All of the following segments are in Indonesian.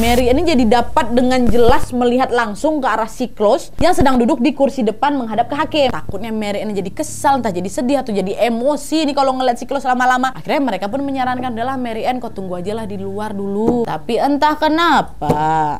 Mary ini jadi dapat dengan jelas melihat langsung ke arah siklus yang sedang duduk di kursi depan menghadap ke hakim. Takutnya Mary ini jadi kesal, entah jadi sedih atau jadi emosi nih kalau ngeliat siklus lama-lama. Akhirnya mereka pun menyarankan adalah Mary Ann kau tunggu aja lah di luar dulu. Tapi entah kenapa,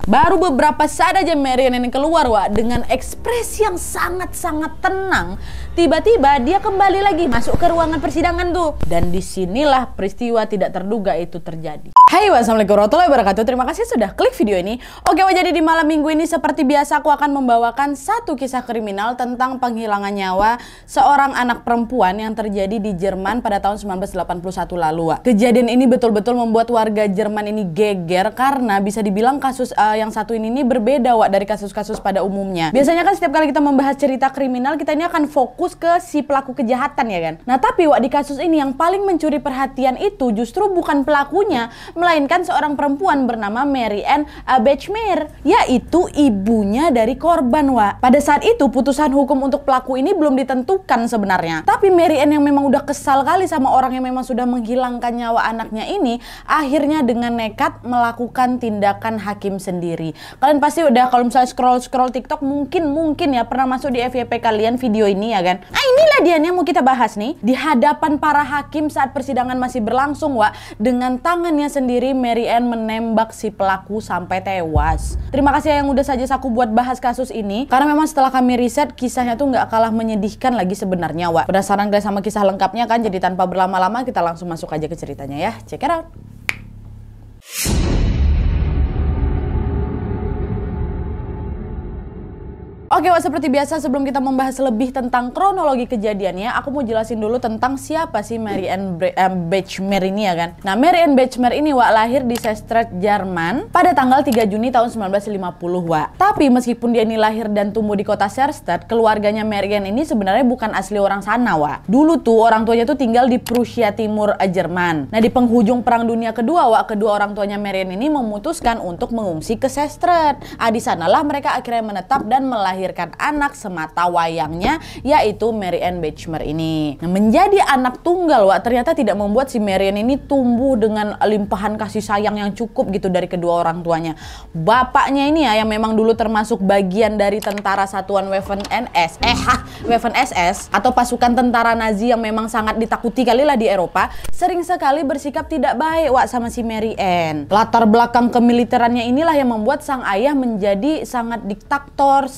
baru beberapa saat aja Mary Ann ini keluar, Wak, dengan ekspresi yang sangat-sangat tenang Tiba-tiba dia kembali lagi masuk ke ruangan persidangan tuh. Dan disinilah peristiwa tidak terduga itu terjadi. Hai wassalamualaikum warahmatullahi wabarakatuh. Terima kasih sudah klik video ini. Oke wah jadi di malam minggu ini seperti biasa aku akan membawakan satu kisah kriminal tentang penghilangan nyawa seorang anak perempuan yang terjadi di Jerman pada tahun 1981 lalu. Wak. Kejadian ini betul-betul membuat warga Jerman ini geger karena bisa dibilang kasus uh, yang satu ini, ini berbeda Wak dari kasus-kasus pada umumnya. Biasanya kan setiap kali kita membahas cerita kriminal kita ini akan fokus fokus ke si pelaku kejahatan ya kan. Nah tapi Wak di kasus ini yang paling mencuri perhatian itu justru bukan pelakunya, melainkan seorang perempuan bernama Mary Ann eh, Bechmer, yaitu ibunya dari korban Wak. Pada saat itu putusan hukum untuk pelaku ini belum ditentukan sebenarnya. Tapi Mary Ann yang memang udah kesal kali sama orang yang memang sudah menghilangkan nyawa anaknya ini, akhirnya dengan nekat melakukan tindakan hakim sendiri. Kalian pasti udah kalau misalnya scroll-scroll TikTok mungkin mungkin ya pernah masuk di FYP kalian video ini ya kan kan. Ah inilah dia yang mau kita bahas nih. Di hadapan para hakim saat persidangan masih berlangsung, Wak, dengan tangannya sendiri Mary Ann menembak si pelaku sampai tewas. Terima kasih ya yang udah saja aku buat bahas kasus ini. Karena memang setelah kami riset, kisahnya tuh nggak kalah menyedihkan lagi sebenarnya, Wak. Penasaran guys sama kisah lengkapnya kan? Jadi tanpa berlama-lama kita langsung masuk aja ke ceritanya ya. Check it out. Oke, okay, seperti biasa sebelum kita membahas lebih tentang kronologi kejadiannya, aku mau jelasin dulu tentang siapa sih Mary Ann Bre eh, Bechmer ini ya kan. Nah, Mary Ann Bechmer ini Wak lahir di Sestret, Jerman pada tanggal 3 Juni tahun 1950, Wak. Tapi meskipun dia ini lahir dan tumbuh di kota Sestret, keluarganya Mary Ann ini sebenarnya bukan asli orang sana, Wak. Dulu tuh orang tuanya tuh tinggal di Prusia Timur, eh, Jerman. Nah, di penghujung Perang Dunia Kedua, Wak, kedua orang tuanya Mary Ann ini memutuskan untuk mengungsi ke Sestret. Ah, di sanalah mereka akhirnya menetap dan melahirkan melahirkan anak semata wayangnya yaitu Mary Ann Bechmer ini. Nah, menjadi anak tunggal Wak ternyata tidak membuat si Mary Ann ini tumbuh dengan limpahan kasih sayang yang cukup gitu dari kedua orang tuanya. Bapaknya ini ya yang memang dulu termasuk bagian dari tentara satuan Waffen NS, eh ha, Waffen SS atau pasukan tentara Nazi yang memang sangat ditakuti kali di Eropa, sering sekali bersikap tidak baik Wak sama si Mary Ann. Latar belakang kemiliterannya inilah yang membuat sang ayah menjadi sangat diktator,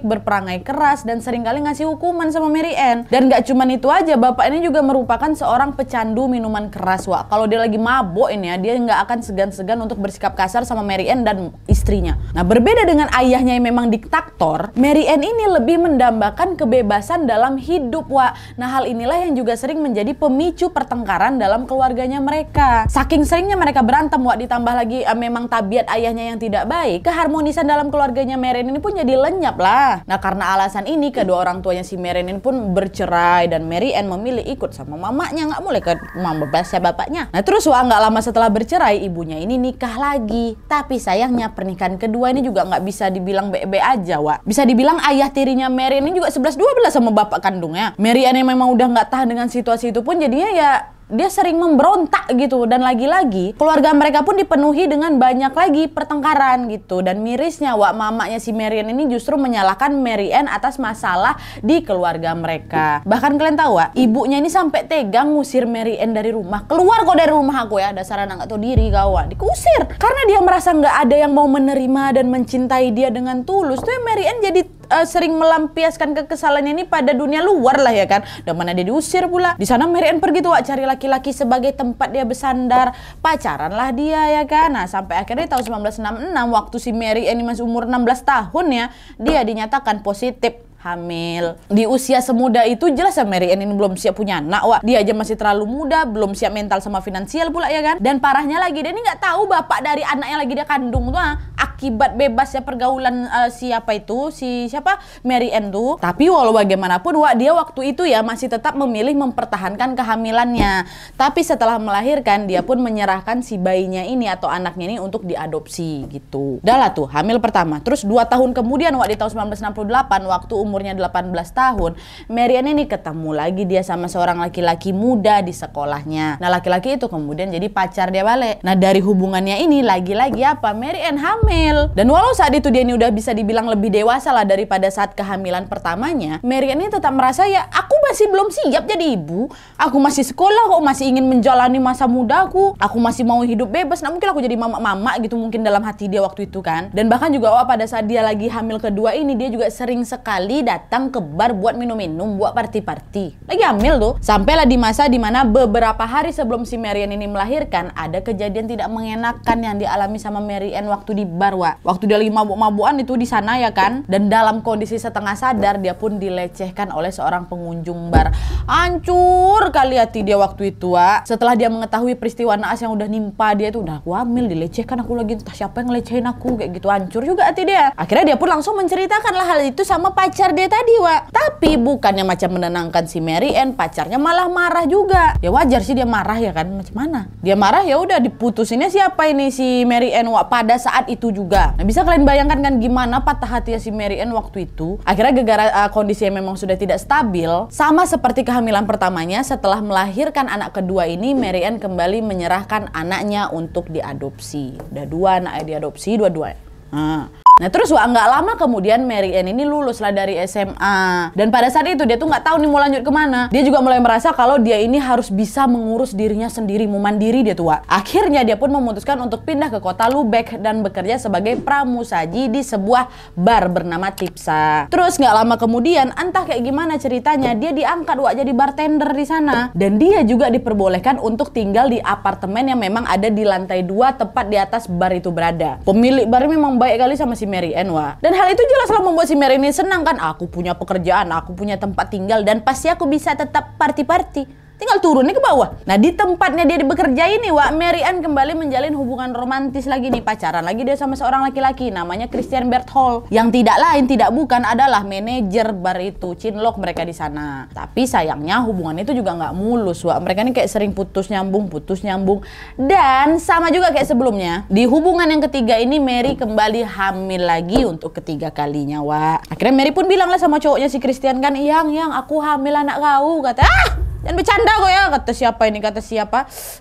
berperangai keras, dan seringkali ngasih hukuman sama Mary Ann. Dan gak cuman itu aja, bapak ini juga merupakan seorang pecandu minuman keras, Wak. Kalau dia lagi mabok ini ya, dia nggak akan segan-segan untuk bersikap kasar sama Mary Ann dan istrinya. Nah, berbeda dengan ayahnya yang memang diktator, Mary Ann ini lebih mendambakan kebebasan dalam hidup, Wak. Nah, hal inilah yang juga sering menjadi pemicu pertengkaran dalam keluarganya mereka. Saking seringnya mereka berantem, Wak, ditambah lagi uh, memang tabiat ayahnya yang tidak baik, keharmonisan dalam keluarganya Mary Ann ini pun jadi lenyap lah. Nah karena alasan ini kedua orang tuanya si Merenin pun bercerai dan Mary Ann memilih ikut sama mamanya nggak mulai ke mama ya, bahasa bapaknya. Nah terus wah nggak lama setelah bercerai ibunya ini nikah lagi. Tapi sayangnya pernikahan kedua ini juga nggak bisa dibilang bebe aja wa. Bisa dibilang ayah tirinya Mary ini juga 11-12 sama bapak kandungnya. Mary Ann yang memang udah nggak tahan dengan situasi itu pun jadinya ya dia sering memberontak gitu dan lagi-lagi keluarga mereka pun dipenuhi dengan banyak lagi pertengkaran gitu dan mirisnya wak mamanya si Marian ini justru menyalahkan Marian atas masalah di keluarga mereka bahkan kalian tahu wak ibunya ini sampai tega ngusir Marian dari rumah keluar kok dari rumah aku ya dasar anak atau diri kawan dikusir karena dia merasa nggak ada yang mau menerima dan mencintai dia dengan tulus tuh Mary Ann jadi uh, sering melampiaskan kekesalannya ini pada dunia luar lah ya kan. Dan mana dia diusir pula. Di sana Mary Ann pergi tuh Wak, cari laki-laki sebagai tempat dia bersandar. Pacaran lah dia ya kan. Nah sampai akhirnya tahun 1966 waktu si Mary Ann ini masih umur 16 tahun ya. Dia dinyatakan positif hamil. Di usia semuda itu jelas ya Mary Ann ini belum siap punya anak, wa Dia aja masih terlalu muda, belum siap mental sama finansial pula ya kan. Dan parahnya lagi dia ini nggak tahu bapak dari anak yang lagi dia kandung tuh ah, akibat bebasnya pergaulan uh, siapa itu, si siapa Mary Ann tuh. Tapi walau bagaimanapun dia waktu itu ya masih tetap memilih mempertahankan kehamilannya. Tapi setelah melahirkan dia pun menyerahkan si bayinya ini atau anaknya ini untuk diadopsi gitu. Udah tuh hamil pertama. Terus dua tahun kemudian wah di tahun 1968 waktu umur umurnya 18 tahun, Marian ini ketemu lagi dia sama seorang laki-laki muda di sekolahnya. Nah, laki-laki itu kemudian jadi pacar dia balik. Nah, dari hubungannya ini lagi-lagi apa? Marian hamil. Dan walau saat itu dia ini udah bisa dibilang lebih dewasa lah daripada saat kehamilan pertamanya, Marian ini tetap merasa ya aku masih belum siap jadi ibu. Aku masih sekolah kok, masih ingin menjalani masa mudaku. Aku masih mau hidup bebas. Nah, mungkin aku jadi mama-mama gitu mungkin dalam hati dia waktu itu kan. Dan bahkan juga oh, pada saat dia lagi hamil kedua ini dia juga sering sekali datang ke bar buat minum-minum, buat party-party. Lagi hamil tuh. Sampailah di masa dimana beberapa hari sebelum si Marian ini melahirkan, ada kejadian tidak mengenakan yang dialami sama Marian waktu di bar, Wak. Waktu dia lagi mabuk-mabukan itu di sana ya kan? Dan dalam kondisi setengah sadar, dia pun dilecehkan oleh seorang pengunjung bar. Hancur kali hati dia waktu itu, Wak. Setelah dia mengetahui peristiwa naas yang udah nimpa dia itu, udah aku hamil, dilecehkan aku lagi, entah siapa yang ngelecehin aku, kayak gitu. Hancur juga hati dia. Akhirnya dia pun langsung menceritakanlah hal itu sama pacar Saturday tadi, Wak. Tapi bukannya macam menenangkan si Mary Ann, pacarnya malah marah juga. Ya wajar sih dia marah ya kan, macam mana? Dia marah ya udah diputusinnya siapa ini si Mary Ann, Wak, pada saat itu juga. Nah, bisa kalian bayangkan kan gimana patah hati si Mary Ann waktu itu? Akhirnya gara uh, kondisi memang sudah tidak stabil, sama seperti kehamilan pertamanya, setelah melahirkan anak kedua ini, Mary Ann kembali menyerahkan anaknya untuk diadopsi. Udah dua anaknya eh, diadopsi, dua-dua. Nah, Nah terus wah nggak lama kemudian Mary Ann ini lulus lah dari SMA dan pada saat itu dia tuh nggak tahu nih mau lanjut kemana. Dia juga mulai merasa kalau dia ini harus bisa mengurus dirinya sendiri, mau mandiri dia tua. Akhirnya dia pun memutuskan untuk pindah ke kota Lubeck dan bekerja sebagai pramusaji di sebuah bar bernama Tipsa. Terus nggak lama kemudian entah kayak gimana ceritanya dia diangkat wah jadi bartender di sana dan dia juga diperbolehkan untuk tinggal di apartemen yang memang ada di lantai dua tepat di atas bar itu berada. Pemilik bar memang baik kali sama si si Mary Ann, wah. Dan hal itu jelaslah membuat si Mary ini senang kan. Aku punya pekerjaan, aku punya tempat tinggal, dan pasti aku bisa tetap party-party tinggal turun nih ke bawah. Nah di tempatnya dia bekerja ini, Wak Mary kembali menjalin hubungan romantis lagi nih, pacaran lagi dia sama seorang laki-laki namanya Christian Berthold yang tidak lain tidak bukan adalah manajer bar itu, cinlok mereka di sana. Tapi sayangnya hubungan itu juga nggak mulus, Wak. Mereka ini kayak sering putus nyambung, putus nyambung. Dan sama juga kayak sebelumnya, di hubungan yang ketiga ini Mary kembali hamil lagi untuk ketiga kalinya, Wak. Akhirnya Mary pun bilang lah sama cowoknya si Christian kan, "Yang, yang aku hamil anak kau." Kata, "Ah, Jangan bercanda kok ya, kata siapa ini, kata siapa,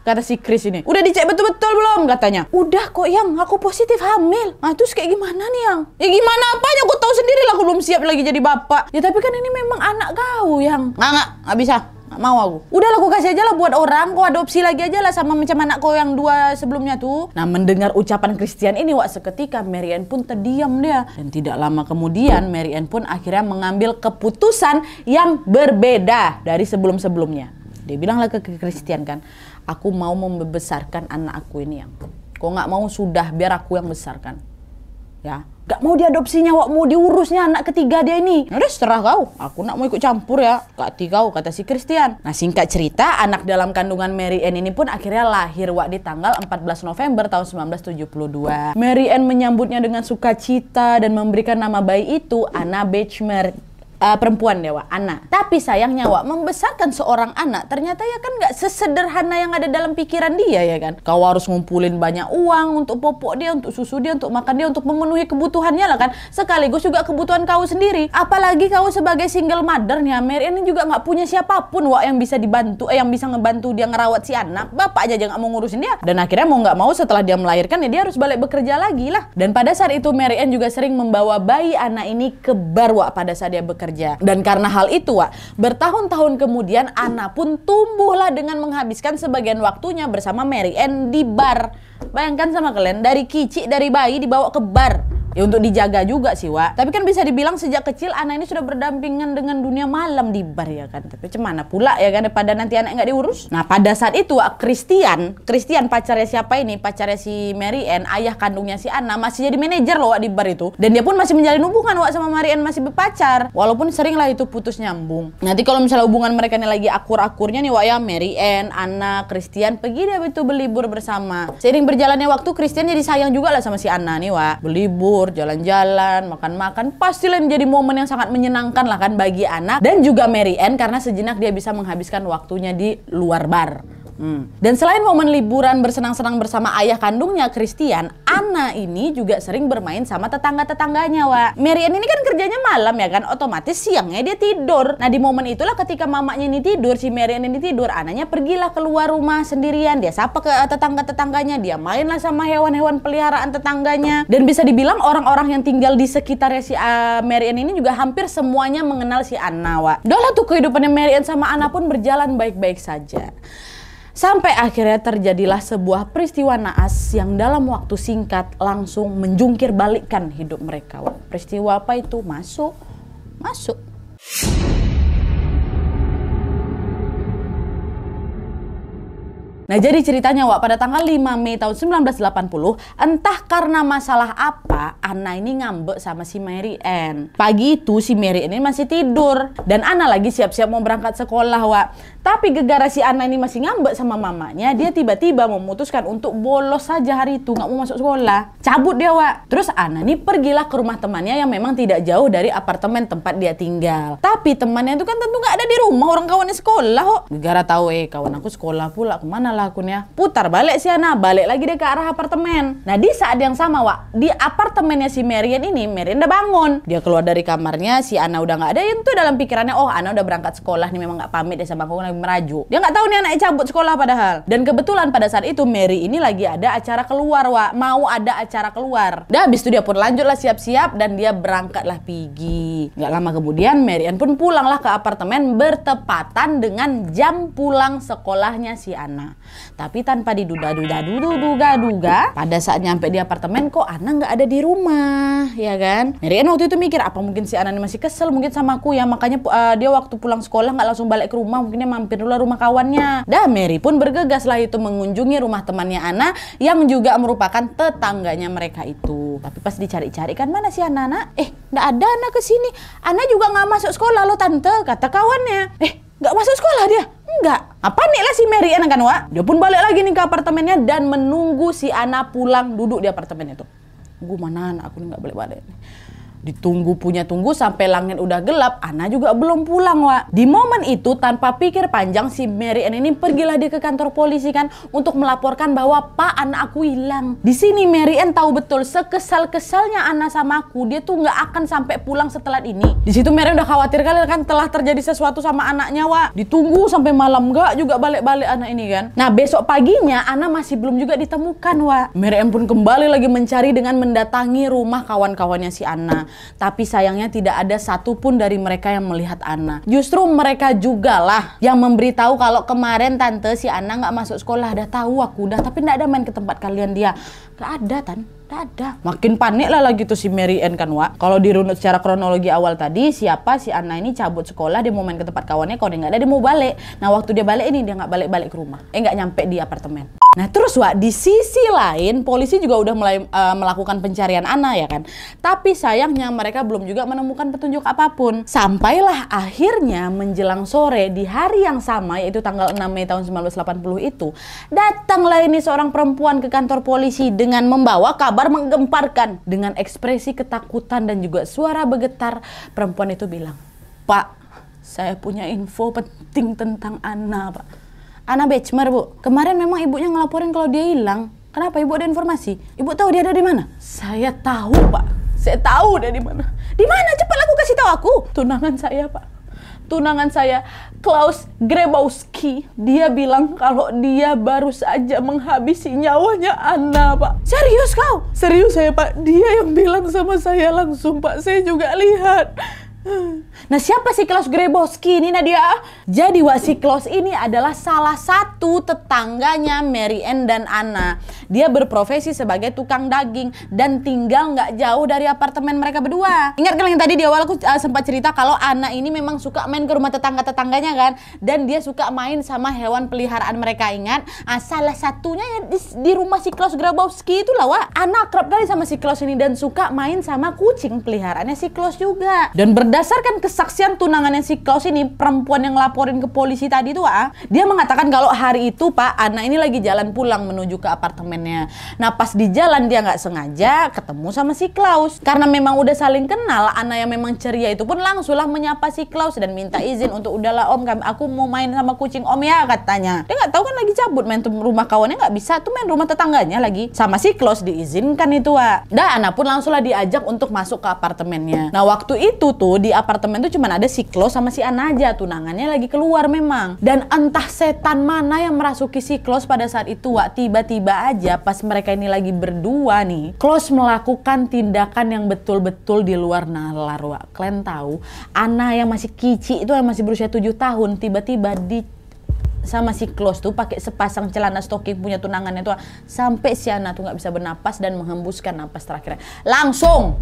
kata si Chris ini. Udah dicek betul-betul belum katanya? Udah kok yang, aku positif hamil. Nah terus kayak gimana nih yang? Ya gimana apanya, aku tahu sendiri lah aku belum siap lagi jadi bapak. Ya tapi kan ini memang anak kau yang. Nggak, nggak, nggak bisa. Nggak mau aku. Udah lah aku kasih aja lah buat orang, kau adopsi lagi aja lah sama macam anak kau yang dua sebelumnya tuh. Nah mendengar ucapan Christian ini wak seketika Mary pun terdiam dia. Dan tidak lama kemudian Mary pun akhirnya mengambil keputusan yang berbeda dari sebelum-sebelumnya. Dia bilanglah ke Christian kan, aku mau membesarkan anak aku ini yang. Kau nggak mau sudah biar aku yang besarkan ya gak mau diadopsinya wak mau diurusnya anak ketiga dia ini ya udah serah kau aku nak mau ikut campur ya kak kau kata si Christian nah singkat cerita anak dalam kandungan Mary Ann ini pun akhirnya lahir wak di tanggal 14 November tahun 1972 Mary Ann menyambutnya dengan sukacita dan memberikan nama bayi itu Anna Bechmer uh, perempuan ya Wak, anak. Tapi sayangnya Wak, membesarkan seorang anak ternyata ya kan nggak sesederhana yang ada dalam pikiran dia ya kan. Kau harus ngumpulin banyak uang untuk popok dia, untuk susu dia, untuk makan dia, untuk memenuhi kebutuhannya lah kan. Sekaligus juga kebutuhan kau sendiri. Apalagi kau sebagai single mother nih Mary ini juga nggak punya siapapun Wak yang bisa dibantu, eh, yang bisa ngebantu dia ngerawat si anak. Bapak aja nggak mau ngurusin dia. Dan akhirnya mau nggak mau setelah dia melahirkan ya dia harus balik bekerja lagi lah. Dan pada saat itu Mary Ann juga sering membawa bayi anak ini ke bar Wak pada saat dia bekerja bekerja. Dan karena hal itu, Wak, bertahun-tahun kemudian Ana pun tumbuhlah dengan menghabiskan sebagian waktunya bersama Mary Ann di bar. Bayangkan sama kalian, dari kici, dari bayi dibawa ke bar Ya untuk dijaga juga sih, Wak. Tapi kan bisa dibilang sejak kecil anak ini sudah berdampingan dengan dunia malam di bar ya kan. Tapi cemana pula ya kan daripada nanti anak nggak diurus. Nah pada saat itu Wak, Christian, Christian pacarnya siapa ini? Pacarnya si Mary Ann, ayah kandungnya si Anna masih jadi manajer loh Wak di bar itu. Dan dia pun masih menjalin hubungan Wak sama Mary Ann masih berpacar. Walaupun sering lah itu putus nyambung. Nanti kalau misalnya hubungan mereka ini lagi akur-akurnya nih Wak ya Mary Ann, Anna, Christian pergi deh itu berlibur bersama. Seiring berjalannya waktu Christian jadi sayang juga lah sama si Anna nih Wak. Berlibur tidur, jalan-jalan, makan-makan, pasti lah menjadi momen yang sangat menyenangkan lah kan bagi anak dan juga Mary Ann karena sejenak dia bisa menghabiskan waktunya di luar bar. Hmm. Dan selain momen liburan bersenang-senang bersama ayah kandungnya Christian, Anna ini juga sering bermain sama tetangga-tetangganya, Wa. Marian ini kan kerjanya malam ya kan, otomatis siangnya dia tidur. Nah, di momen itulah ketika mamanya ini tidur, si Marian ini tidur, anaknya pergilah keluar rumah sendirian, dia sapa ke eh, tetangga-tetangganya, dia mainlah sama hewan-hewan peliharaan tetangganya. Dan bisa dibilang orang-orang yang tinggal di sekitarnya si uh, Marian ini juga hampir semuanya mengenal si Anna, Wa. Dahlah tuh kehidupannya Marian sama Anna pun berjalan baik-baik saja. Sampai akhirnya terjadilah sebuah peristiwa naas yang dalam waktu singkat langsung menjungkir balikkan hidup mereka. Peristiwa apa itu? Masuk, masuk. Nah jadi ceritanya Wak, pada tanggal 5 Mei tahun 1980, entah karena masalah apa, Anna ini ngambek sama si Mary Ann. Pagi itu si Mary Ann ini masih tidur, dan Anna lagi siap-siap mau berangkat sekolah Wak. Tapi gegara si Anna ini masih ngambek sama mamanya, dia tiba-tiba memutuskan untuk bolos saja hari itu, nggak mau masuk sekolah. Cabut dia Wak. Terus Anna ini pergilah ke rumah temannya yang memang tidak jauh dari apartemen tempat dia tinggal. Tapi temannya itu kan tentu nggak ada di rumah, orang kawannya sekolah kok. Gegara tahu eh kawan aku sekolah pula kemana lakunya putar balik si Ana balik lagi deh ke arah apartemen nah di saat yang sama Wak di apartemennya si Marian ini Marian udah bangun dia keluar dari kamarnya si Ana udah nggak ada yang tuh dalam pikirannya oh Ana udah berangkat sekolah nih memang nggak pamit deh sama aku lagi meraju dia nggak tahu nih anaknya cabut sekolah padahal dan kebetulan pada saat itu Mary ini lagi ada acara keluar Wak mau ada acara keluar dah habis itu dia pun lah siap-siap dan dia berangkat lah pergi nggak lama kemudian Marian pun pulanglah ke apartemen bertepatan dengan jam pulang sekolahnya si Ana. Tapi tanpa diduga-duga-duga-duga, pada saat nyampe di apartemen kok Ana nggak ada di rumah, ya kan? Miriam kan waktu itu mikir apa mungkin si Ana masih kesel mungkin sama aku ya, makanya uh, dia waktu pulang sekolah nggak langsung balik ke rumah, mungkin dia mampir dulu rumah kawannya. Dah Mary pun bergegas lah itu mengunjungi rumah temannya Ana yang juga merupakan tetangganya mereka itu. Tapi pas dicari-cari kan mana si Ana, Ana? Eh, nggak ada Ana kesini. Ana juga nggak masuk sekolah lo tante, kata kawannya. Eh, nggak masuk sekolah dia nggak apa nih lah si Mary Ann kan wa dia pun balik lagi nih ke apartemennya dan menunggu si Ana pulang duduk di apartemen itu gue mana anak aku nggak balik balik Ditunggu punya tunggu sampai langit udah gelap, Ana juga belum pulang, Wak. Di momen itu, tanpa pikir panjang, si Mary Ann ini pergilah dia ke kantor polisi kan untuk melaporkan bahwa Pak anak aku hilang. Di sini Mary Ann tahu betul sekesal-kesalnya Ana sama aku, dia tuh nggak akan sampai pulang setelah ini. Di situ Mary udah khawatir kali kan telah terjadi sesuatu sama anaknya, Wak. Ditunggu sampai malam nggak juga balik-balik anak ini kan. Nah, besok paginya Ana masih belum juga ditemukan, Wak. Mary Ann pun kembali lagi mencari dengan mendatangi rumah kawan-kawannya si Ana tapi sayangnya tidak ada satupun dari mereka yang melihat Ana. Justru mereka juga lah yang memberitahu kalau kemarin tante si Ana nggak masuk sekolah, udah tahu aku udah, tapi nggak ada main ke tempat kalian dia. Nggak ada tan ada Makin panik lah lagi tuh si Mary Ann kan, Wak. Kalau dirunut secara kronologi awal tadi, siapa si Anna ini cabut sekolah, dia mau main ke tempat kawannya, kalau dia nggak ada, dia mau balik. Nah, waktu dia balik ini, dia nggak balik-balik ke rumah. Eh, nggak nyampe di apartemen. Nah, terus, Wak, di sisi lain, polisi juga udah mulai uh, melakukan pencarian Anna, ya kan? Tapi sayangnya mereka belum juga menemukan petunjuk apapun. Sampailah akhirnya menjelang sore di hari yang sama, yaitu tanggal 6 Mei tahun 1980 itu, datanglah ini seorang perempuan ke kantor polisi dengan membawa kabar menggembar menggemparkan dengan ekspresi ketakutan dan juga suara bergetar perempuan itu bilang pak saya punya info penting tentang Ana pak Ana Bechmer bu kemarin memang ibunya ngelaporin kalau dia hilang kenapa ibu ada informasi ibu tahu dia ada di mana saya tahu pak saya tahu dia di mana di mana cepat aku kasih tahu aku tunangan saya pak tunangan saya Klaus Grebowski dia bilang kalau dia baru saja menghabisi nyawanya Anna pak serius kau serius saya pak dia yang bilang sama saya langsung pak saya juga lihat Nah siapa Siklos Greboski ini Nadia? Jadi Wak Siklos ini adalah salah satu tetangganya Mary Ann dan Anna. Dia berprofesi sebagai tukang daging dan tinggal nggak jauh dari apartemen mereka berdua. Ingat kan yang tadi di awal aku uh, sempat cerita kalau Anna ini memang suka main ke rumah tetangga-tetangganya kan? Dan dia suka main sama hewan peliharaan mereka ingat? Ah, salah satunya ya di, di rumah Siklos Greboski lah Wak. Anna kerap kali sama Siklos ini dan suka main sama kucing peliharaannya Siklos juga. Dan ber berdasarkan kesaksian tunangannya si Klaus ini, perempuan yang laporin ke polisi tadi itu, ah, dia mengatakan kalau hari itu Pak, anak ini lagi jalan pulang menuju ke apartemennya. Nah pas di jalan dia nggak sengaja ketemu sama si Klaus. Karena memang udah saling kenal, anak yang memang ceria itu pun langsunglah menyapa si Klaus dan minta izin untuk udahlah Om, aku mau main sama kucing Om ya katanya. Dia nggak tahu kan lagi cabut main rumah kawannya nggak bisa, tuh main rumah tetangganya lagi. Sama si Klaus diizinkan itu, ah. dah anak pun langsunglah diajak untuk masuk ke apartemennya. Nah waktu itu tuh di apartemen tuh cuman ada si Klo sama si Ana aja tunangannya lagi keluar memang dan entah setan mana yang merasuki si Klos pada saat itu Wak tiba-tiba aja pas mereka ini lagi berdua nih Klos melakukan tindakan yang betul-betul di luar nalar Wak kalian tahu Ana yang masih kici itu yang masih berusia 7 tahun tiba-tiba di sama si Klos tuh pakai sepasang celana stocking punya tunangannya tuh sampai si Ana tuh nggak bisa bernapas dan menghembuskan napas terakhirnya langsung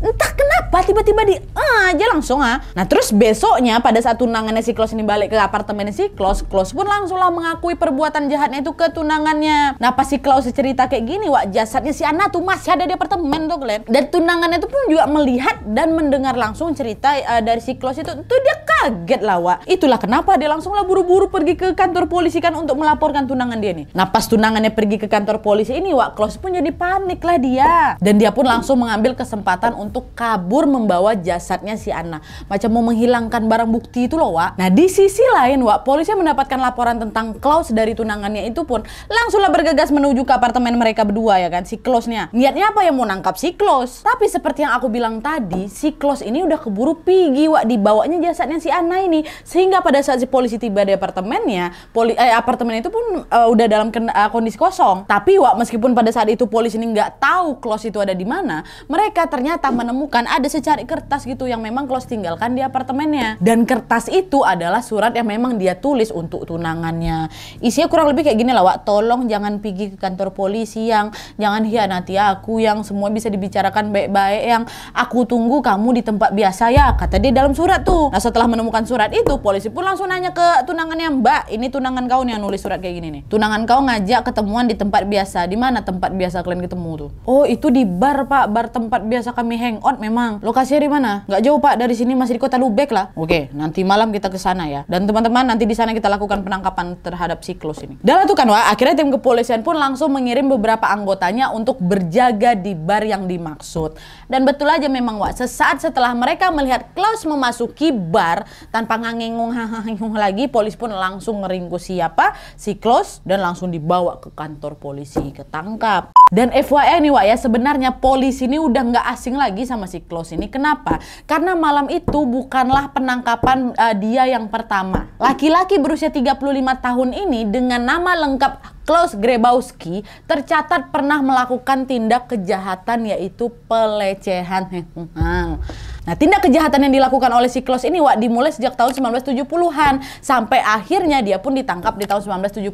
entah kenapa tiba-tiba di uh, aja langsung ah. Nah terus besoknya pada saat tunangannya si Klos ini balik ke apartemen si Klos, Klos pun langsunglah mengakui perbuatan jahatnya itu ke tunangannya. Nah pas si Klaus cerita kayak gini, wak jasadnya si Ana tuh masih ada di apartemen tuh kalian. Dan tunangannya itu pun juga melihat dan mendengar langsung cerita uh, dari si Klos itu, tuh dia kaget lah wak. Itulah kenapa dia langsunglah buru-buru pergi ke kantor polisi kan untuk melaporkan tunangan dia nih. Nah pas tunangannya pergi ke kantor polisi ini, wak Klos pun jadi panik lah dia. Dan dia pun langsung mengambil kesempatan untuk untuk kabur membawa jasadnya si Anna, Macam mau menghilangkan barang bukti itu loh, Wak. Nah, di sisi lain, Wak, polisi mendapatkan laporan tentang Klaus dari tunangannya itu pun langsunglah bergegas menuju ke apartemen mereka berdua ya kan, si Klausnya. Niatnya apa ya mau nangkap si Klaus? Tapi seperti yang aku bilang tadi, si Klaus ini udah keburu pigi Wak, dibawanya jasadnya si Anna ini. Sehingga pada saat si polisi tiba di apartemennya, poli eh, apartemen itu pun uh, udah dalam uh, kondisi kosong. Tapi Wak, meskipun pada saat itu polisi ini nggak tahu Klaus itu ada di mana, mereka ternyata menemukan ada secari kertas gitu yang memang Klaus tinggalkan di apartemennya. Dan kertas itu adalah surat yang memang dia tulis untuk tunangannya. Isinya kurang lebih kayak gini lah, Wak. Tolong jangan pergi ke kantor polisi yang jangan hianati aku yang semua bisa dibicarakan baik-baik yang aku tunggu kamu di tempat biasa ya, kata dia dalam surat tuh. Nah, setelah menemukan surat itu, polisi pun langsung nanya ke tunangannya, "Mbak, ini tunangan kau nih yang nulis surat kayak gini nih. Tunangan kau ngajak ketemuan di tempat biasa. Di mana tempat biasa kalian ketemu tuh?" "Oh, itu di bar, Pak. Bar tempat biasa kami hang hangout memang. Lokasinya di mana? Nggak jauh Pak dari sini masih di kota Lubek lah. Oke, nanti malam kita ke sana ya. Dan teman-teman nanti di sana kita lakukan penangkapan terhadap siklus ini. dalam tuh kan wah, akhirnya tim kepolisian pun langsung mengirim beberapa anggotanya untuk berjaga di bar yang dimaksud. Dan betul aja memang wah, sesaat setelah mereka melihat Klaus memasuki bar tanpa ngangengung hangengung lagi, polis pun langsung ngeringkus siapa? Si Klaus dan langsung dibawa ke kantor polisi ketangkap. Dan FYI nih Wak ya, sebenarnya polisi ini udah nggak asing lagi lagi sama si Klaus ini. Kenapa? Karena malam itu bukanlah penangkapan uh, dia yang pertama. Laki-laki berusia 35 tahun ini dengan nama lengkap Klaus Grebowski tercatat pernah melakukan tindak kejahatan yaitu pelecehan. Nah, tindak kejahatan yang dilakukan oleh si Klaus ini Wak, dimulai sejak tahun 1970-an sampai akhirnya dia pun ditangkap di tahun 1975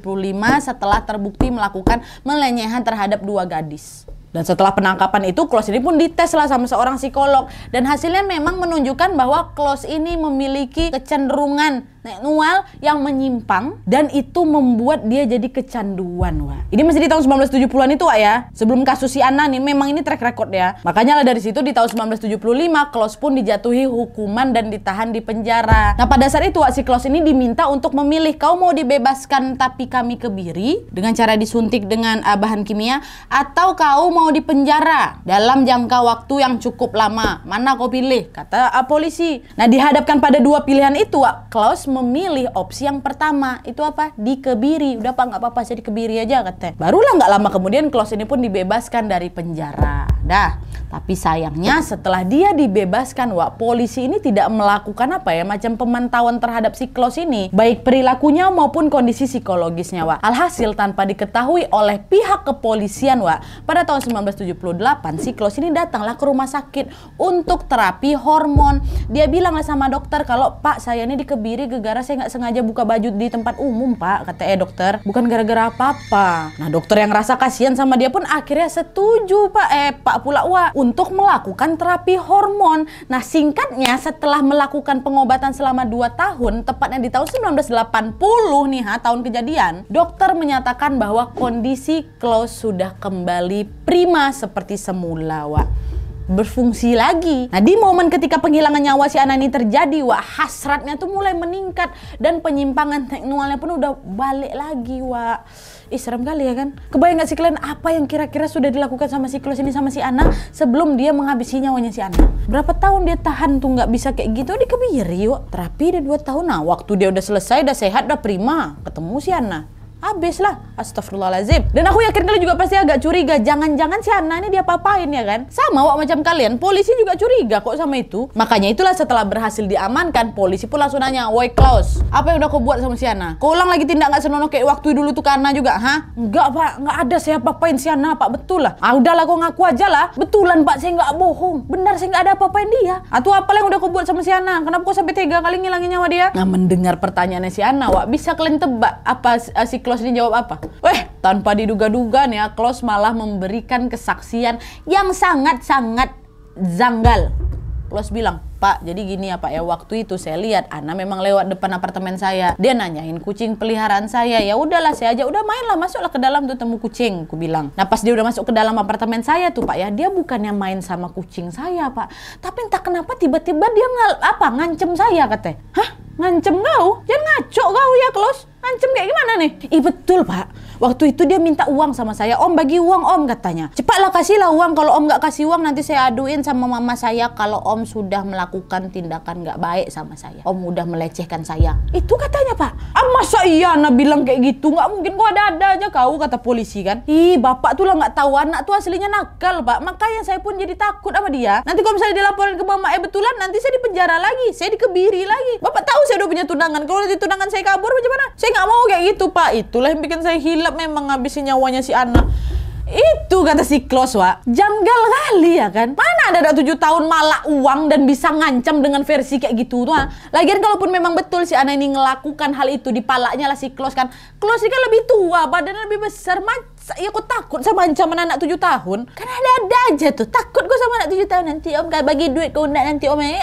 setelah terbukti melakukan melenyehan terhadap dua gadis. Dan setelah penangkapan itu, Close ini pun dites lah sama seorang psikolog. Dan hasilnya memang menunjukkan bahwa Close ini memiliki kecenderungan seksual nah, yang menyimpang dan itu membuat dia jadi kecanduan wah ini masih di tahun 1970-an itu Wak, ya sebelum kasus si Anna nih memang ini track record ya makanya lah dari situ di tahun 1975 Klaus pun dijatuhi hukuman dan ditahan di penjara nah pada saat itu Wak, si Klaus ini diminta untuk memilih kau mau dibebaskan tapi kami kebiri dengan cara disuntik dengan uh, bahan kimia atau kau mau dipenjara dalam jangka waktu yang cukup lama mana kau pilih kata uh, polisi nah dihadapkan pada dua pilihan itu Wak, Klaus memilih opsi yang pertama itu apa di kebiri udah apa nggak apa-apa jadi kebiri aja katanya barulah nggak lama kemudian Klaus ini pun dibebaskan dari penjara Dah, tapi sayangnya setelah dia dibebaskan, Wak, polisi ini tidak melakukan apa ya, macam pemantauan terhadap si Klaus ini, baik perilakunya maupun kondisi psikologisnya, Wak. Alhasil tanpa diketahui oleh pihak kepolisian, Wak, pada tahun 1978 si Klaus ini datanglah ke rumah sakit untuk terapi hormon. Dia bilang sama dokter kalau, "Pak, saya ini dikebiri gegara saya nggak sengaja buka baju di tempat umum, Pak." Kata eh dokter, "Bukan gara-gara apa-apa." Nah, dokter yang rasa kasihan sama dia pun akhirnya setuju, Pak. Eh, Pak Kakak pula untuk melakukan terapi hormon. Nah, singkatnya setelah melakukan pengobatan selama 2 tahun, tepatnya di tahun 1980 nih ha, tahun kejadian, dokter menyatakan bahwa kondisi Klaus sudah kembali prima seperti semula, Wa berfungsi lagi. Nah, di momen ketika penghilangan nyawa si anak ini terjadi, wah hasratnya tuh mulai meningkat dan penyimpangan teknualnya pun udah balik lagi, wah. Ih, serem kali ya kan? Kebayang gak sih kalian apa yang kira-kira sudah dilakukan sama si siklus ini sama si Ana sebelum dia menghabisi nyawanya si Ana? Berapa tahun dia tahan tuh nggak bisa kayak gitu? Dia kebiri yuk. Terapi dia 2 tahun. Nah, waktu dia udah selesai, udah sehat, udah prima. Ketemu si Ana. Habis lah, astagfirullahaladzim Dan aku yakin kalian juga pasti agak curiga, jangan-jangan si Hana ini dia papain ya kan? Sama wak macam kalian, polisi juga curiga kok sama itu. Makanya itulah setelah berhasil diamankan, polisi pun langsung nanya, "Woi Klaus, apa yang udah aku buat sama si Hana? Kau ulang lagi tindak gak senonoh kayak waktu dulu tuh karena juga, ha? Enggak pak, nggak ada saya papain si Hana pak, betul lah. Ah udahlah kau ngaku aja lah, betulan pak saya nggak bohong, benar saya nggak ada papain dia. Atau apa yang udah aku buat sama si Hana? Kenapa kau sampai tega kali ngilangin nyawa dia? Nah mendengar pertanyaannya si Hana, wak bisa kalian tebak apa eh, si Klaus jawab apa? Weh, tanpa diduga-duga nih ya, Klaus malah memberikan kesaksian yang sangat-sangat janggal. Klaus bilang, Pak, jadi gini ya Pak ya, waktu itu saya lihat Ana memang lewat depan apartemen saya. Dia nanyain kucing peliharaan saya. Ya udahlah saya aja udah mainlah masuklah ke dalam tuh temu kucing, aku bilang. Nah, pas dia udah masuk ke dalam apartemen saya tuh Pak ya, dia bukannya main sama kucing saya, Pak. Tapi entah kenapa tiba-tiba dia ngal apa ngancem saya katanya. Hah? Ngancem kau? Jangan ngaco kau ya, Klos. Ngancem kayak gimana nih? Ih betul, Pak. Waktu itu dia minta uang sama saya, om bagi uang om katanya. Cepatlah kasihlah uang, kalau om nggak kasih uang nanti saya aduin sama mama saya kalau om sudah melakukan melakukan tindakan nggak baik sama saya. Om udah melecehkan saya. Itu katanya pak. Ah masa iya anak bilang kayak gitu? Nggak mungkin gua ada-ada aja kau kata polisi kan. Ih bapak tuh lah nggak tahu anak tuh aslinya nakal pak. Makanya saya pun jadi takut sama dia. Nanti kalau misalnya dilaporin ke mama eh betulan nanti saya dipenjara lagi. Saya dikebiri lagi. Bapak tahu saya udah punya tunangan. Kalau nanti tunangan saya kabur bagaimana? Saya nggak mau kayak gitu pak. Itulah yang bikin saya hilap memang ngabisin nyawanya si anak. Itu kata si Klos, Wak. Janggal kali ya kan? Mana ada ada 7 tahun malah uang dan bisa ngancam dengan versi kayak gitu tuh. lagian kalaupun memang betul si Ana ini ngelakukan hal itu di palanya lah si Klos kan. Klos ini kan lebih tua, badannya lebih besar, macam saya aku takut sama ancaman anak tujuh tahun. Karena ada-ada aja tuh. Takut gue sama anak tujuh tahun. Nanti om gak bagi duit ke undang nanti om. Eh,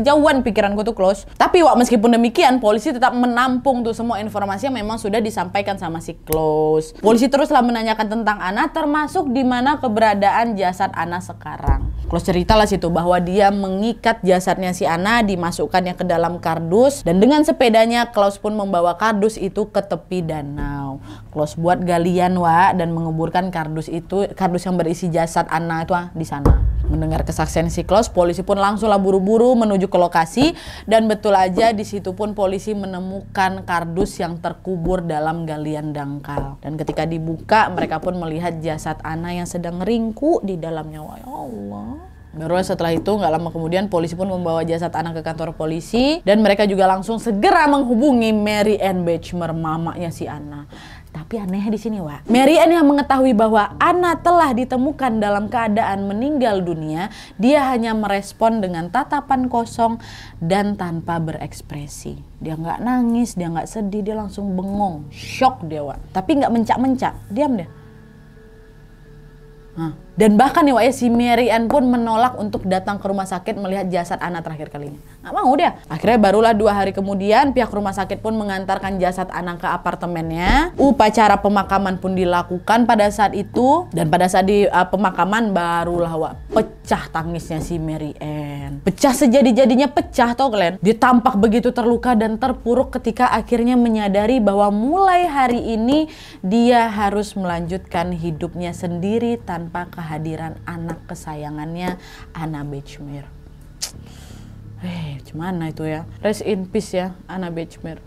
kejauhan pikiran gue tuh close. Tapi wak meskipun demikian, polisi tetap menampung tuh semua informasi yang memang sudah disampaikan sama si close. Polisi teruslah menanyakan tentang anak, termasuk di mana keberadaan jasad anak sekarang. Close cerita lah situ bahwa dia mengikat jasadnya si Ana dimasukkannya ke dalam kardus dan dengan sepedanya Klaus pun membawa kardus itu ke tepi danau. Klaus buat galian Wa dan menguburkan kardus itu, kardus yang berisi jasad Anna itu ah, di sana. Mendengar kesaksian Siklos, polisi pun langsunglah buru-buru menuju ke lokasi dan betul aja di situ pun polisi menemukan kardus yang terkubur dalam galian dangkal. Dan ketika dibuka, mereka pun melihat jasad Anna yang sedang ringku di dalamnya Wah, Ya Allah. Baru setelah itu nggak lama kemudian polisi pun membawa jasad anak ke kantor polisi dan mereka juga langsung segera menghubungi Mary Ann Batchmer mamanya si Anna. Tapi aneh di sini, Wak. Mary Ann yang mengetahui bahwa Anna telah ditemukan dalam keadaan meninggal dunia, dia hanya merespon dengan tatapan kosong dan tanpa berekspresi. Dia nggak nangis, dia nggak sedih, dia langsung bengong, shock dia, Wak. Tapi nggak mencak-mencak, diam deh. Hah. Dan bahkan nih Wak ya, si Mary Ann pun menolak untuk datang ke rumah sakit melihat jasad anak terakhir kalinya. Nggak mau dia. Akhirnya barulah dua hari kemudian pihak rumah sakit pun mengantarkan jasad anak ke apartemennya. Upacara pemakaman pun dilakukan pada saat itu. Dan pada saat di uh, pemakaman barulah Wak pecah tangisnya si Mary Ann. Pecah sejadi-jadinya pecah tau kalian. Dia tampak begitu terluka dan terpuruk ketika akhirnya menyadari bahwa mulai hari ini dia harus melanjutkan hidupnya sendiri tanpa kehadiran kehadiran anak kesayangannya Anna Bechmir. Eh, hey, itu ya. Rest in peace ya, Anna Bechmir.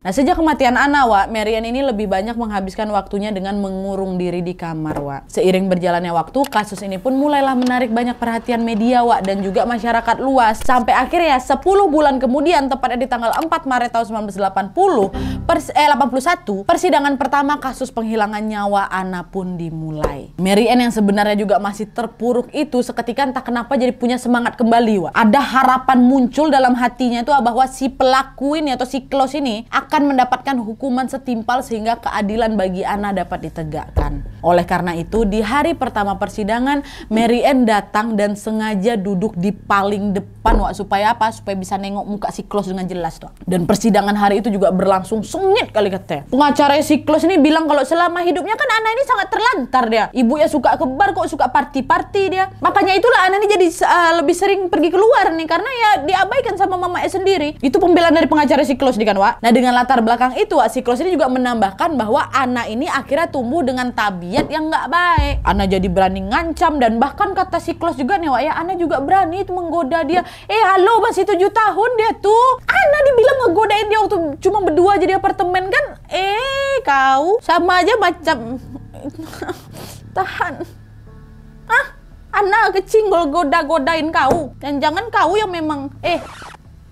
Nah, sejak kematian Ana, Wak, Marian ini lebih banyak menghabiskan waktunya dengan mengurung diri di kamar, Wak. Seiring berjalannya waktu, kasus ini pun mulailah menarik banyak perhatian media, Wak, dan juga masyarakat luas. Sampai akhirnya 10 bulan kemudian, tepatnya di tanggal 4 Maret tahun 1980, pers eh, 81, persidangan pertama kasus penghilangan nyawa Ana pun dimulai. Marian yang sebenarnya juga masih terpuruk itu seketika entah kenapa jadi punya semangat kembali, Wak. Ada harapan muncul dalam hatinya itu bahwa si pelaku ini atau si Klos ini akan mendapatkan hukuman setimpal sehingga keadilan bagi Ana dapat ditegakkan. Oleh karena itu, di hari pertama persidangan, Mary Ann datang dan sengaja duduk di paling depan, Wak. Supaya apa? Supaya bisa nengok muka si Klos dengan jelas, Wak. Dan persidangan hari itu juga berlangsung sengit kali katanya. Pengacara si Klos ini bilang kalau selama hidupnya kan Ana ini sangat terlantar dia. Ibunya suka kebar kok, suka party-party dia. Makanya itulah Ana ini jadi uh, lebih sering pergi keluar nih. Karena ya diabaikan sama mamanya sendiri. Itu pembelaan dari pengacara si Klos di kan, Wak. Nah, dengan Latar belakang itu, siklus ini juga menambahkan bahwa anak ini akhirnya tumbuh dengan tabiat yang nggak baik. Anak jadi berani ngancam dan bahkan kata siklus juga nih, wah ya anak juga berani itu menggoda dia. Eh halo masih tujuh tahun dia tuh. Anak dibilang ngegodain dia waktu cuma berdua jadi apartemen kan. Eh kau sama aja macam tahan. Ah, anak kecil goda-godain kau. Dan jangan kau yang memang eh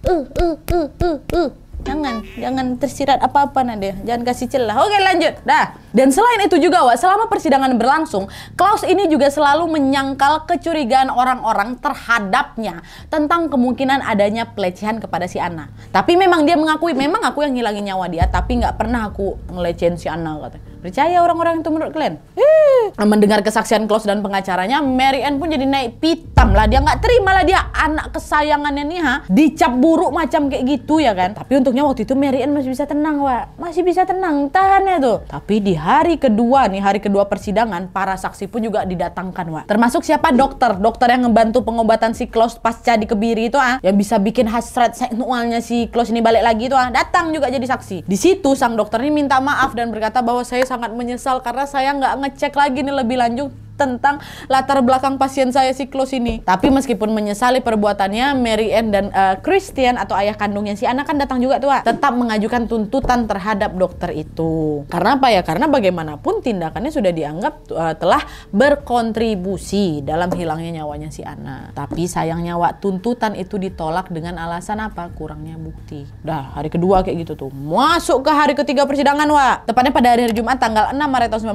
uh uh uh uh uh jangan jangan tersirat apa-apa Nadia jangan kasih celah oke lanjut dah dan selain itu juga Wak selama persidangan berlangsung Klaus ini juga selalu menyangkal kecurigaan orang-orang terhadapnya tentang kemungkinan adanya pelecehan kepada si Anna tapi memang dia mengakui memang aku yang ngilangin nyawa dia tapi nggak pernah aku ngelecehin si Anna katanya Percaya orang-orang itu menurut kalian? Hii. Eh. Mendengar kesaksian Klaus dan pengacaranya, Mary Ann pun jadi naik pitam lah. Dia nggak terima lah dia anak kesayangannya nih ha. Dicap buruk macam kayak gitu ya kan. Tapi untungnya waktu itu Mary Ann masih bisa tenang wa. Masih bisa tenang, tahan ya tuh. Tapi di hari kedua nih, hari kedua persidangan, para saksi pun juga didatangkan wa. Termasuk siapa dokter? Dokter yang ngebantu pengobatan si Klaus pasca dikebiri itu ah. Yang bisa bikin hasrat seksualnya si Klaus ini balik lagi itu ah. Datang juga jadi saksi. Di situ sang dokter ini minta maaf dan berkata bahwa saya sangat menyesal karena saya nggak ngecek lagi nih lebih lanjut tentang latar belakang pasien saya siklus ini. Tapi meskipun menyesali perbuatannya, Mary Ann dan uh, Christian atau ayah kandungnya si anak kan datang juga tuh, tetap mengajukan tuntutan terhadap dokter itu. Karena apa ya? Karena bagaimanapun tindakannya sudah dianggap uh, telah berkontribusi dalam hilangnya nyawanya si anak. Tapi sayangnya Wak, tuntutan itu ditolak dengan alasan apa? Kurangnya bukti. Dah, hari kedua kayak gitu tuh. Masuk ke hari ketiga persidangan, Wak. Tepatnya pada hari, hari Jumat tanggal 6 Maret tahun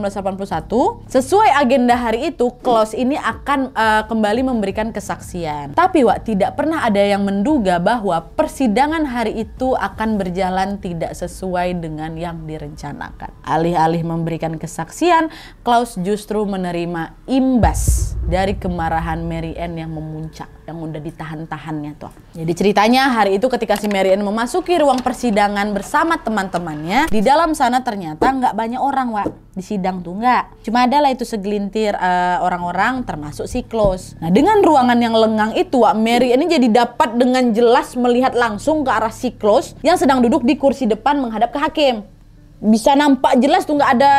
1981, sesuai agenda hari hari itu Klaus ini akan uh, kembali memberikan kesaksian. Tapi Wak tidak pernah ada yang menduga bahwa persidangan hari itu akan berjalan tidak sesuai dengan yang direncanakan. Alih-alih memberikan kesaksian, Klaus justru menerima imbas dari kemarahan Mary Ann yang memuncak yang udah ditahan-tahannya tuh. Jadi ceritanya hari itu ketika si Marian memasuki ruang persidangan bersama teman-temannya, di dalam sana ternyata nggak banyak orang, Wak. Di sidang tuh nggak. Cuma adalah itu segelintir eh, orang-orang uh, termasuk si Close. Nah dengan ruangan yang lengang itu, Wak, Marian ini jadi dapat dengan jelas melihat langsung ke arah si Close yang sedang duduk di kursi depan menghadap ke hakim. Bisa nampak jelas tuh nggak ada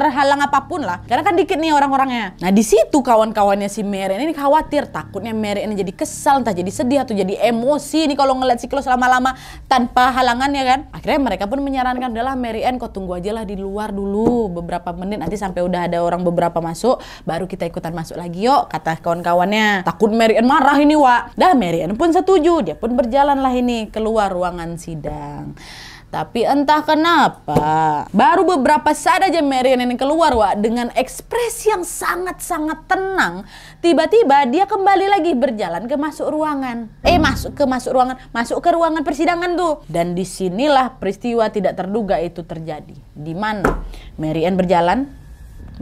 terhalang apapun lah karena kan dikit nih orang-orangnya nah di situ kawan-kawannya si Meren ini khawatir takutnya Meren ini jadi kesal entah jadi sedih atau jadi emosi ini kalau ngeliat siklus lama-lama tanpa halangannya kan akhirnya mereka pun menyarankan adalah Mary kok kau tunggu aja lah di luar dulu beberapa menit nanti sampai udah ada orang beberapa masuk baru kita ikutan masuk lagi yuk kata kawan-kawannya takut Mary marah ini wa dah Mary pun setuju dia pun berjalan lah ini keluar ruangan sidang tapi entah kenapa, baru beberapa saat aja Marian ini keluar, Wak, dengan ekspresi yang sangat-sangat tenang. Tiba-tiba dia kembali lagi berjalan ke masuk ruangan. Eh, masuk ke masuk ruangan, masuk ke ruangan persidangan tuh. Dan disinilah peristiwa tidak terduga itu terjadi. Di mana Marian berjalan,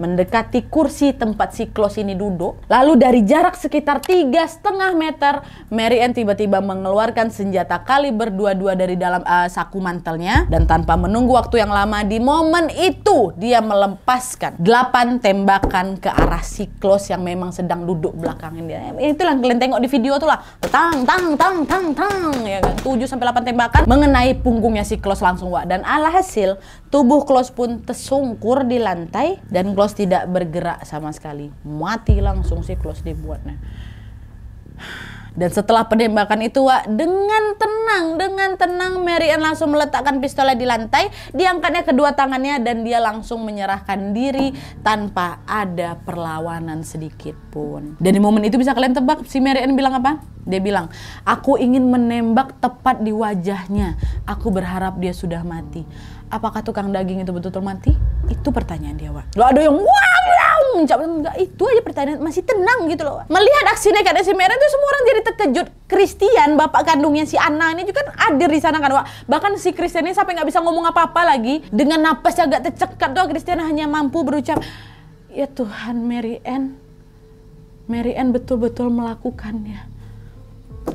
mendekati kursi tempat si Klos ini duduk. Lalu dari jarak sekitar tiga setengah meter, Mary Ann tiba-tiba mengeluarkan senjata kaliber 22 dua dari dalam uh, saku mantelnya dan tanpa menunggu waktu yang lama di momen itu dia melepaskan delapan tembakan ke arah si Klos yang memang sedang duduk belakangin dia. yang kalian tengok di video tuh lah. Tang tang tang tang tang ya kan. 7 sampai 8 tembakan mengenai punggungnya si Klos langsung Wak dan alhasil Tubuh Klos pun tersungkur di lantai dan Klos tidak bergerak sama sekali. Mati langsung si Klos dibuatnya. Dan setelah penembakan itu, Wak, dengan tenang, dengan tenang Marian langsung meletakkan pistolnya di lantai, diangkatnya kedua tangannya dan dia langsung menyerahkan diri tanpa ada perlawanan sedikit pun. Dan di momen itu bisa kalian tebak si Marian bilang apa? Dia bilang, "Aku ingin menembak tepat di wajahnya. Aku berharap dia sudah mati apakah tukang daging itu betul-betul mati? Itu pertanyaan dia, Wak. Lo ada yang wow menjawab enggak itu aja pertanyaan masih tenang gitu loh. Melihat aksi nekatnya si Meren itu semua orang jadi terkejut. Christian, bapak kandungnya si Anna ini juga kan hadir di sana kan, Wak. Bahkan si Christian ini sampai nggak bisa ngomong apa-apa lagi. Dengan napas agak tercekat tuh Christian hanya mampu berucap, "Ya Tuhan, Mary Ann. Mary Ann betul-betul melakukannya."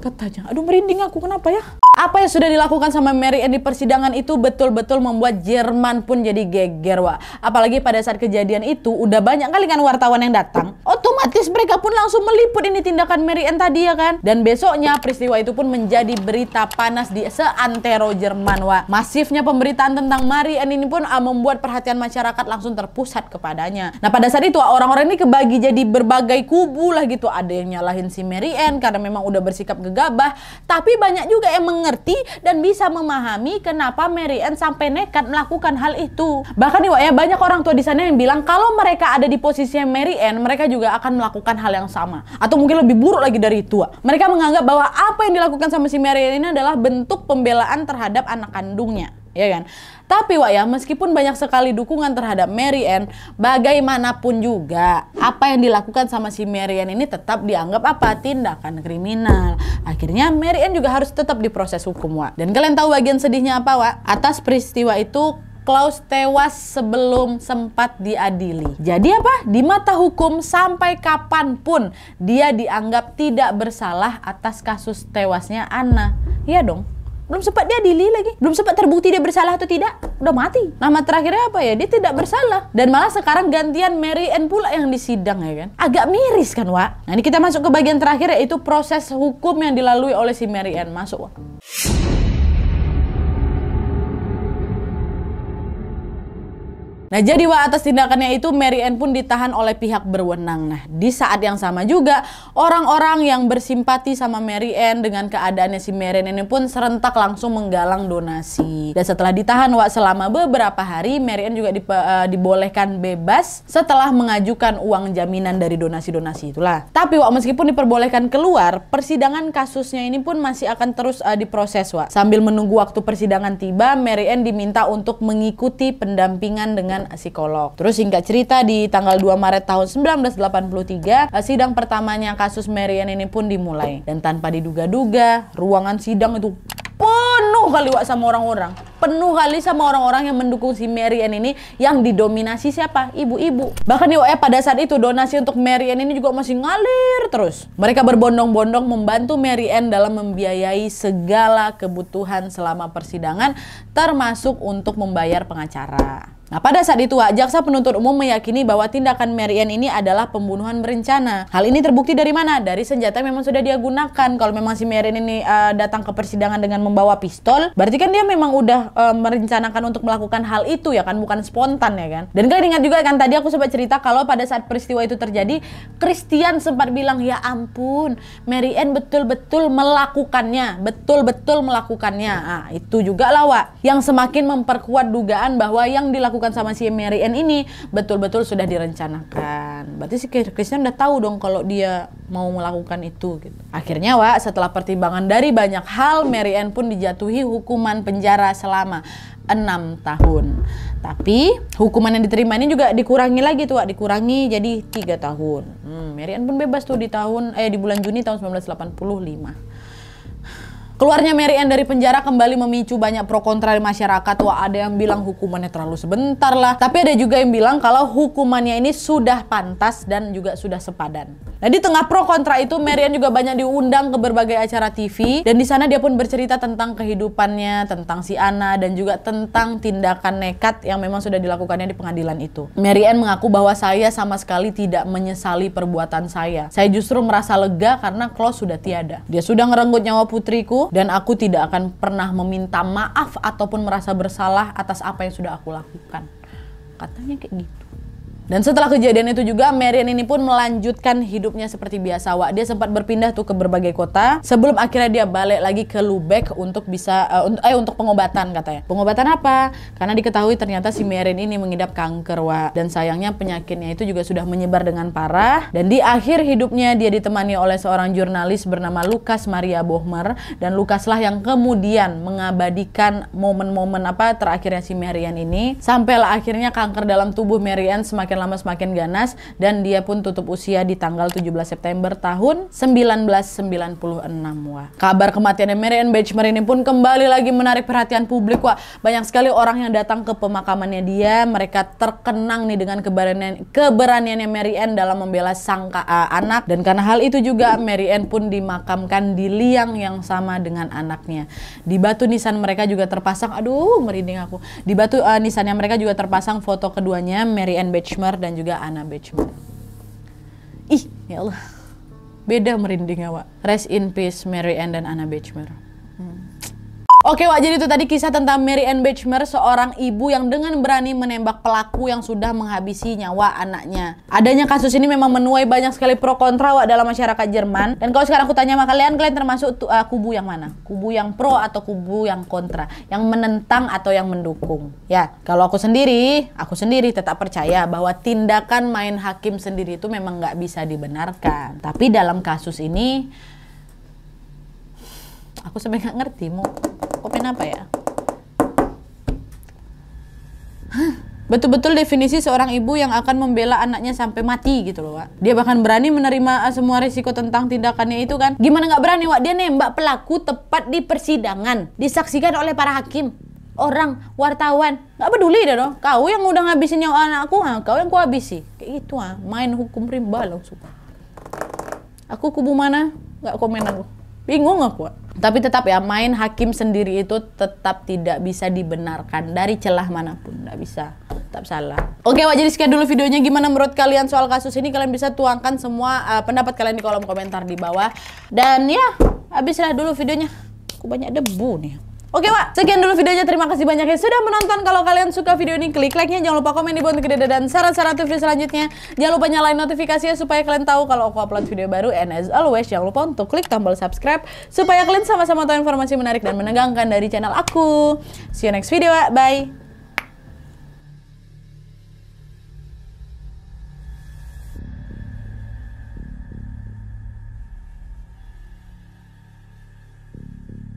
Katanya, "Aduh merinding aku, kenapa ya?" apa yang sudah dilakukan sama Mary Ann di persidangan itu betul-betul membuat Jerman pun jadi geger, Wak. Apalagi pada saat kejadian itu udah banyak kali kan wartawan yang datang. Otomatis mereka pun langsung meliput ini tindakan Mary Ann tadi ya kan. Dan besoknya peristiwa itu pun menjadi berita panas di seantero Jerman, Wak. Masifnya pemberitaan tentang Mary Ann ini pun ah, membuat perhatian masyarakat langsung terpusat kepadanya. Nah, pada saat itu ah, orang-orang ini kebagi jadi berbagai kubu lah gitu. Ada yang nyalahin si Mary Ann karena memang udah bersikap gegabah, tapi banyak juga yang meng mengerti dan bisa memahami kenapa Mary Ann sampai nekat melakukan hal itu. Bahkan nih Wak, ya banyak orang tua di sana yang bilang kalau mereka ada di posisi Mary Ann, mereka juga akan melakukan hal yang sama atau mungkin lebih buruk lagi dari itu. Wak. Mereka menganggap bahwa apa yang dilakukan sama si Mary Ann ini adalah bentuk pembelaan terhadap anak kandungnya, ya kan? Tapi Wak ya, meskipun banyak sekali dukungan terhadap Mary Ann, bagaimanapun juga apa yang dilakukan sama si Mary Ann ini tetap dianggap apa? Tindakan kriminal. Akhirnya Mary Ann juga harus tetap diproses hukum Wak. Dan kalian tahu bagian sedihnya apa Wak? Atas peristiwa itu Klaus tewas sebelum sempat diadili. Jadi apa? Di mata hukum sampai kapanpun dia dianggap tidak bersalah atas kasus tewasnya Anna. Iya dong belum sempat dia dili lagi belum sempat terbukti dia bersalah atau tidak udah mati nama terakhirnya apa ya dia tidak bersalah dan malah sekarang gantian Mary Ann pula yang disidang ya kan agak miris kan Wak nah ini kita masuk ke bagian terakhir yaitu proses hukum yang dilalui oleh si Mary Ann masuk Wak Nah jadi wah atas tindakannya itu Mary Ann pun ditahan oleh pihak berwenang. Nah di saat yang sama juga orang-orang yang bersimpati sama Mary Ann dengan keadaannya si Mary Ann ini pun serentak langsung menggalang donasi. Dan setelah ditahan wah selama beberapa hari Mary Ann juga dipe, uh, dibolehkan bebas setelah mengajukan uang jaminan dari donasi-donasi itulah. Tapi wah meskipun diperbolehkan keluar persidangan kasusnya ini pun masih akan terus uh, diproses wah. Sambil menunggu waktu persidangan tiba Mary Ann diminta untuk mengikuti pendampingan dengan dengan psikolog. Terus singkat cerita di tanggal 2 Maret tahun 1983 eh, sidang pertamanya kasus Marian ini pun dimulai dan tanpa diduga-duga ruangan sidang itu penuh kali wak sama orang-orang penuh kali sama orang-orang yang mendukung si Marian ini yang didominasi siapa? Ibu-ibu. Bahkan ya, ya pada saat itu donasi untuk Marian ini juga masih ngalir terus. Mereka berbondong-bondong membantu Marian dalam membiayai segala kebutuhan selama persidangan termasuk untuk membayar pengacara. Nah, pada saat itu, jaksa penuntut umum meyakini bahwa tindakan Marian ini adalah pembunuhan berencana. Hal ini terbukti dari mana? Dari senjata memang sudah dia gunakan. Kalau memang si Marian ini uh, datang ke persidangan dengan membawa pistol, berarti kan dia memang udah uh, merencanakan untuk melakukan hal itu ya kan, bukan spontan ya kan. Dan kalian ingat juga kan tadi aku sempat cerita kalau pada saat peristiwa itu terjadi, Christian sempat bilang, "Ya ampun, Marian betul-betul melakukannya, betul-betul melakukannya." Nah, itu juga lah, Wak, yang semakin memperkuat dugaan bahwa yang dilakukan dilakukan sama si Mary Ann ini betul-betul sudah direncanakan. Berarti si Christian udah tahu dong kalau dia mau melakukan itu gitu. Akhirnya Wak, setelah pertimbangan dari banyak hal, Mary Ann pun dijatuhi hukuman penjara selama enam tahun. Tapi hukuman yang diterima ini juga dikurangi lagi tuh, Wak, dikurangi jadi tiga tahun. Hmm, Mary Ann pun bebas tuh di tahun eh di bulan Juni tahun 1985. Keluarnya Mary Ann dari penjara kembali memicu banyak pro kontra di masyarakat. Wah, ada yang bilang hukumannya terlalu sebentar lah. Tapi ada juga yang bilang kalau hukumannya ini sudah pantas dan juga sudah sepadan. Nah, di tengah pro kontra itu Mary Ann juga banyak diundang ke berbagai acara TV dan di sana dia pun bercerita tentang kehidupannya, tentang si Ana dan juga tentang tindakan nekat yang memang sudah dilakukannya di pengadilan itu. Mary Ann mengaku bahwa saya sama sekali tidak menyesali perbuatan saya. Saya justru merasa lega karena Klaus sudah tiada. Dia sudah ngerenggut nyawa putriku dan aku tidak akan pernah meminta maaf ataupun merasa bersalah atas apa yang sudah aku lakukan. Katanya kayak gitu. Dan setelah kejadian itu juga, Marian ini pun melanjutkan hidupnya seperti biasa. Wak, dia sempat berpindah tuh ke berbagai kota sebelum akhirnya dia balik lagi ke Lubeck untuk bisa uh, eh untuk pengobatan katanya. Pengobatan apa? Karena diketahui ternyata si Marian ini mengidap kanker, Wak. Dan sayangnya penyakitnya itu juga sudah menyebar dengan parah dan di akhir hidupnya dia ditemani oleh seorang jurnalis bernama Lukas Maria Bohmer dan Lukaslah yang kemudian mengabadikan momen-momen apa terakhirnya si Marian ini sampai akhirnya kanker dalam tubuh Marian semakin semakin lama semakin ganas dan dia pun tutup usia di tanggal 17 September tahun 1996 wah. Kabar kematian Ann Batchmer ini pun kembali lagi menarik perhatian publik wah. Banyak sekali orang yang datang ke pemakamannya dia, mereka terkenang nih dengan keberanian keberaniannya Mary Ann dalam membela sang eh, anak dan karena hal itu juga Mary Ann pun dimakamkan di liang yang sama dengan anaknya. Di batu nisan mereka juga terpasang aduh merinding aku. Di batu uh, nisannya mereka juga terpasang foto keduanya Mary Ann Batchmer Bechmer dan juga Anna Bechmer. Ih, ya Allah. Beda merinding Wak. Rest in peace Mary Ann dan Anna Bechmer. Oke Wak, jadi itu tadi kisah tentang Mary Ann Bechmer, seorang ibu yang dengan berani menembak pelaku yang sudah menghabisi nyawa anaknya. Adanya kasus ini memang menuai banyak sekali pro kontra Wak dalam masyarakat Jerman. Dan kalau sekarang aku tanya sama kalian, kalian termasuk uh, kubu yang mana? Kubu yang pro atau kubu yang kontra? Yang menentang atau yang mendukung? Ya, kalau aku sendiri, aku sendiri tetap percaya bahwa tindakan main hakim sendiri itu memang nggak bisa dibenarkan. Tapi dalam kasus ini, aku sampai nggak ngerti mau open apa ya betul-betul definisi seorang ibu yang akan membela anaknya sampai mati gitu loh Wak. Dia bahkan berani menerima eh, semua risiko tentang tindakannya itu kan. Gimana nggak berani Wak? Dia nembak pelaku tepat di persidangan. Disaksikan oleh para hakim. Orang, wartawan, nggak peduli deh dong. Kau yang udah ngabisin nyawa anakku, ha? Ah, kau yang ku habisi. Kayak gitu ah, main hukum rimba langsung. Aku kubu mana? Nggak komen aku. Bingung aku. Wak. Tapi tetap ya main hakim sendiri itu tetap tidak bisa dibenarkan dari celah manapun, tidak bisa, tetap salah. Oke, Wak, jadi sekian dulu videonya. Gimana menurut kalian soal kasus ini? Kalian bisa tuangkan semua uh, pendapat kalian di kolom komentar di bawah. Dan ya, habislah dulu videonya. Aku banyak debu nih. Oke Pak, sekian dulu videonya. Terima kasih banyak yang sudah menonton. Kalau kalian suka video ini, klik like-nya. Jangan lupa komen di bawah untuk dan saran-saran TV selanjutnya. Jangan lupa nyalain notifikasinya supaya kalian tahu kalau aku upload video baru. And as always, jangan lupa untuk klik tombol subscribe supaya kalian sama-sama tahu informasi menarik dan menegangkan dari channel aku. See you next video. Bye.